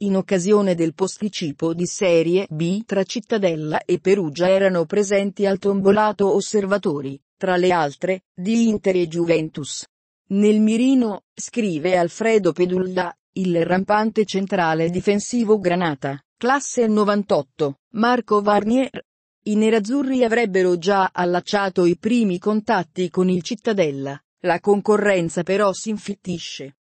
In occasione del posticipo di Serie B tra Cittadella e Perugia erano presenti al tombolato osservatori, tra le altre, di Inter e Juventus. Nel mirino, scrive Alfredo Pedulla, il rampante centrale difensivo Granata, classe 98, Marco Varnier. I nerazzurri avrebbero già allacciato i primi contatti con il Cittadella, la concorrenza però si infittisce.